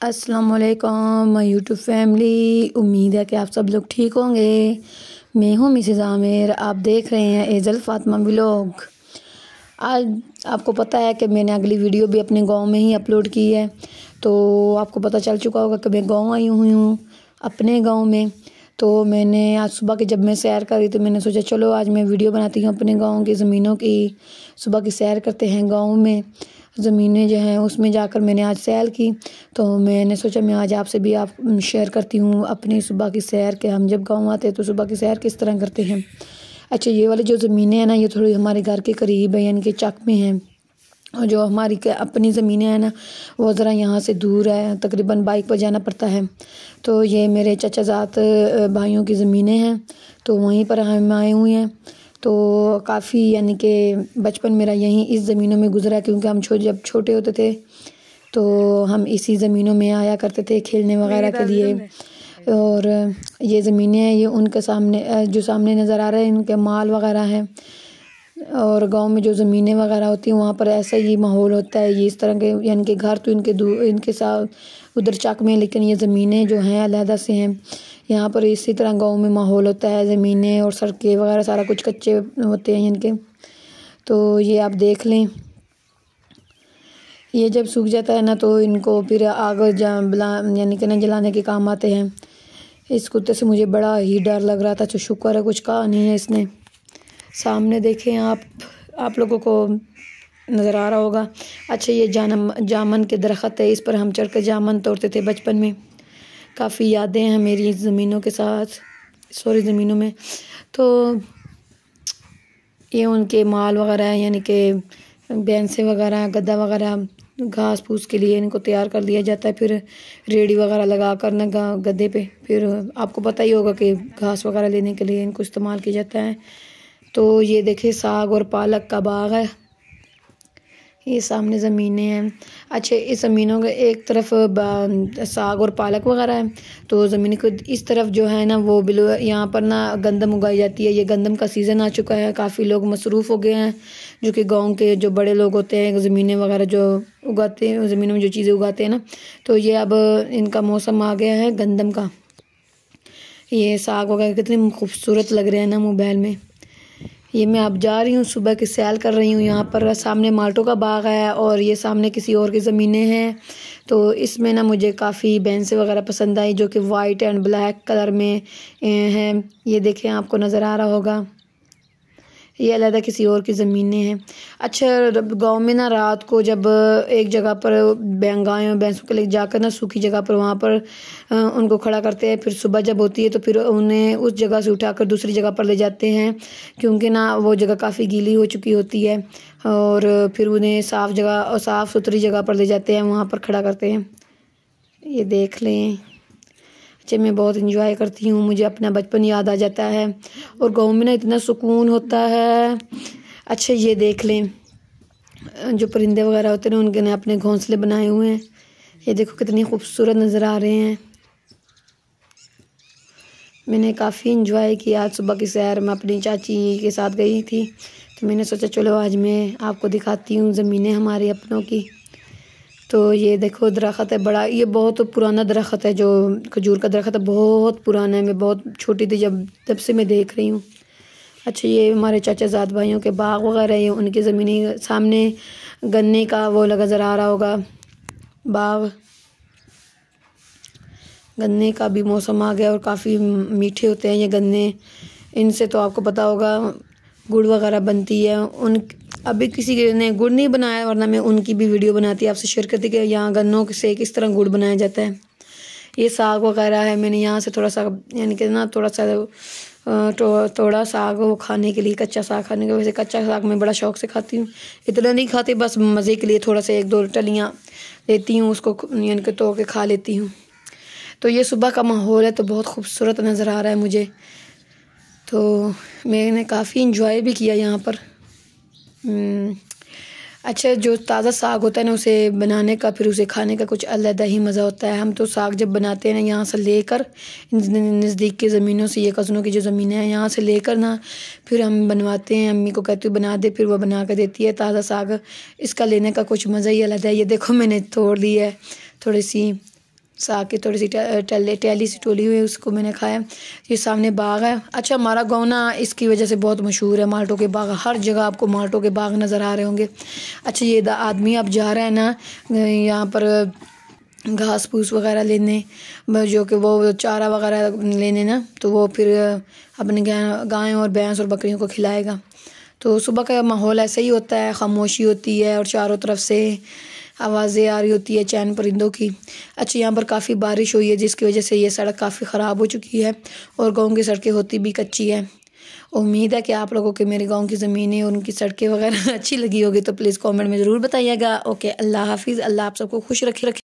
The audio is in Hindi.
असलकम माई यूट्यूब फैमिली उम्मीद है कि आप सब लोग ठीक होंगे मैं हूँ मिसेज़ आमिर आप देख रहे हैं एजल फातमा ब्लॉग आज आपको पता है कि मैंने अगली वीडियो भी अपने गांव में ही अपलोड की है तो आपको पता चल चुका होगा कि मैं गांव आई हुई हूँ अपने गांव में तो मैंने आज सुबह की जब मैं सैर कर रही तो मैंने सोचा चलो आज मैं वीडियो बनाती हूँ अपने गाँव की ज़मीनों की सुबह की सैर करते हैं गाँव में ज़मीनें जो हैं उसमें जाकर मैंने आज सैर की तो मैंने सोचा मैं आज आपसे भी आप शेयर करती हूँ अपनी सुबह की सैर के हम जब गाँव आते हैं तो सुबह की सैर किस तरह करते हैं अच्छा ये वाली जो ज़मीनें हैं ना ये थोड़ी हमारे घर के करीब है यानी कि चक में हैं और जो हमारी अपनी ज़मीनें हैं ना वो ज़रा यहाँ से दूर है तकरीबन बाइक पर जाना पड़ता है तो ये मेरे चचाजात भाइयों की ज़मीनें हैं तो वहीं पर हम आए हुए हैं तो काफ़ी यानी कि बचपन मेरा यहीं इस ज़मीनों में गुजरा क्योंकि हम छो जब छोटे होते थे तो हम इसी ज़मीनों में आया करते थे खेलने वगैरह के लिए और ये ज़मीनें हैं ये उनके सामने जो सामने नज़र आ रहे हैं इनके माल वगैरह हैं और गांव में जो ज़मीनें वगैरह होती हैं वहाँ पर ऐसा ही माहौल होता है ये इस तरह के इनके घर तो इनके दू इनके साथ उधर चक में लेकिन ये ज़मीनें जो हैं अलहदा से हैं यहाँ पर इसी तरह गांव में माहौल होता है ज़मीनें और सड़कें वगैरह सारा कुछ कच्चे होते हैं इनके तो ये आप देख लें ये जब सूख जाता है ना तो इनको फिर आग जला यानी कि ना जलाने के काम आते हैं इस कुत्ते से मुझे बड़ा ही डर लग रहा था तो शुक्र है कुछ कहा नहीं है इसने सामने देखें आप आप लोगों को नज़र आ रहा होगा अच्छा ये जानम जामन के दरख्त है इस पर हम चढ़ कर जामन तोड़ते थे बचपन में काफ़ी यादें हैं मेरी ज़मीनों के साथ सॉरी ज़मीनों में तो ये उनके माल वगैरह यानी कि भैंसें वगैरह गद्दा वगैरह घास फूस के लिए इनको तैयार कर दिया जाता है फिर रेडी वगैरह लगा कर न गद्दे पे फिर आपको पता ही होगा कि घास वगैरह लेने के लिए इनको इस्तेमाल किया जाता है तो ये देखिए साग और पालक का बाग है ये सामने ज़मीनें हैं अच्छे इस ज़मीनों के एक तरफ साग और पालक वगैरह है तो ज़मीन को इस तरफ जो है ना वो बिलो यहाँ पर ना गंदम उगाई जाती है ये गंदम का सीज़न आ चुका है काफ़ी लोग मसरूफ़ हो गए हैं जो कि गांव के जो बड़े लोग होते हैं ज़मीनें वगैरह जो उगाते हैं ज़मीनों में जो चीज़ें उगाते हैं ना तो ये अब इनका मौसम आ गया है गंदम का ये साग वगैरह कितने खूबसूरत लग रहे हैं ना मोबाइल में ये मैं अब जा रही हूँ सुबह की सैल कर रही हूँ यहाँ पर सामने माल्टो का बाग है और ये सामने किसी और की ज़मीनें हैं तो इसमें ना मुझे काफ़ी बैंसें वगैरह पसंद आई जो कि वाइट एंड ब्लैक कलर में हैं ये देखें आपको नज़र आ रहा होगा ये अलहदा किसी और की ज़मीनें हैं अच्छा रब गाँव में ना रात को जब एक जगह पर बैंगाएँ और भैंसों के लिए जाकर ना सूखी जगह पर वहाँ पर उनको खड़ा करते हैं फिर सुबह जब होती है तो फिर उन्हें उस जगह से उठाकर दूसरी जगह पर ले जाते हैं क्योंकि ना वो जगह काफ़ी गीली हो चुकी होती है और फिर उन्हें साफ़ जगह और साफ़ सुथरी जगह पर ले जाते हैं वहाँ पर खड़ा करते हैं ये देख लें जब मैं बहुत इंजॉय करती हूँ मुझे अपना बचपन याद आ जाता है और गाँव में ना इतना सुकून होता है अच्छा ये देख लें जो परिंदे वगैरह होते हैं उनके ने अपने घोंसले बनाए हुए हैं ये देखो कितनी खूबसूरत नज़र आ रहे हैं मैंने काफ़ी इन्जॉय किया आज सुबह की सैर में अपनी चाची के साथ गई थी तो मैंने सोचा चलो आज मैं आपको दिखाती हूँ ज़मीनें हमारे अपनों की तो ये देखो दरख्त है बड़ा ये बहुत पुराना दरख्त है जो खजूर का दरख्त है बहुत पुराना है मैं बहुत छोटी थी जब तब से मैं देख रही हूँ अच्छा ये हमारे चाचा जात भाइयों के बाग वगैरह ये उनकी ज़मीनी सामने गन्ने का वो लगा जरा रहा होगा बाग गन्ने का भी मौसम आ गया और काफ़ी मीठे होते हैं ये गन्ने इनसे तो आपको पता होगा गुड़ वगैरह बनती है उन अभी किसी ने गुड़ नहीं बनाया वरना मैं उनकी भी वीडियो बनाती आपसे शेयर करती कि यहाँ गन्नों से किस तरह गुड़ बनाया जाता है ये साग वगैरह है मैंने यहाँ से थोड़ा सा यानी कि ना थोड़ा सा तो, थोड़ा साग वो खाने के लिए कच्चा साग खाने के वैसे कच्चा साग मैं बड़ा शौक से खाती हूँ इतना नहीं खाती बस मज़े के लिए थोड़ा सा एक दो टलियाँ लेती हूँ उसको यानी कि तो के खा लेती हूँ तो ये सुबह का माहौल है तो बहुत खूबसूरत नज़र आ रहा है मुझे तो मैंने काफ़ी इंजॉय भी किया यहाँ पर हम्म, अच्छा जो ताज़ा साग होता है ना उसे बनाने का फिर उसे खाने का कुछ अलग ही मज़ा होता है हम तो साग जब बनाते हैं ना यहाँ से लेकर नज़दीक की ज़मीनों से ये कज़नों की जो ज़मीनें हैं यहाँ से लेकर ना फिर हम बनवाते हैं अम्मी को कहती हूँ बना दे फिर वो बना कर देती है ताज़ा साग इसका लेने का कुछ मज़ा ही अलग है ये देखो मैंने तोड़ दी है थोड़ी सी साग की थोड़ी सी टले टहली सी टोली हुई उसको मैंने खाया ये सामने बाग है अच्छा हमारा गाँव ना इसकी वजह से बहुत मशहूर है माल्टों के बाग हर जगह आपको माल्टों के बाग नज़र आ रहे होंगे अच्छा ये आदमी अब जा रहे हैं ना यहाँ पर घास फूस वगैरह लेने जो कि वो चारा वगैरह लेने ना तो वो फिर अपने गायों और भैंस और बकरियों को खिलाएगा तो सुबह का माहौल ऐसा ही होता है खामोशी होती है और चारों तरफ से आवाज़ें आ रही होती है चैन परिंदों की अच्छा यहाँ पर काफ़ी बारिश हुई है जिसकी वजह से ये सड़क काफ़ी ख़राब हो चुकी है और गाँव की सड़कें होती भी कच्ची है उम्मीद है कि आप लोगों के मेरे गांव की ज़मीनें और उनकी सड़कें वगैरह अच्छी लगी होगी तो प्लीज़ कमेंट में ज़रूर बताइएगा ओके अल्लाह हाफिज़ अल्लाह आप सबको खुश रखे रखे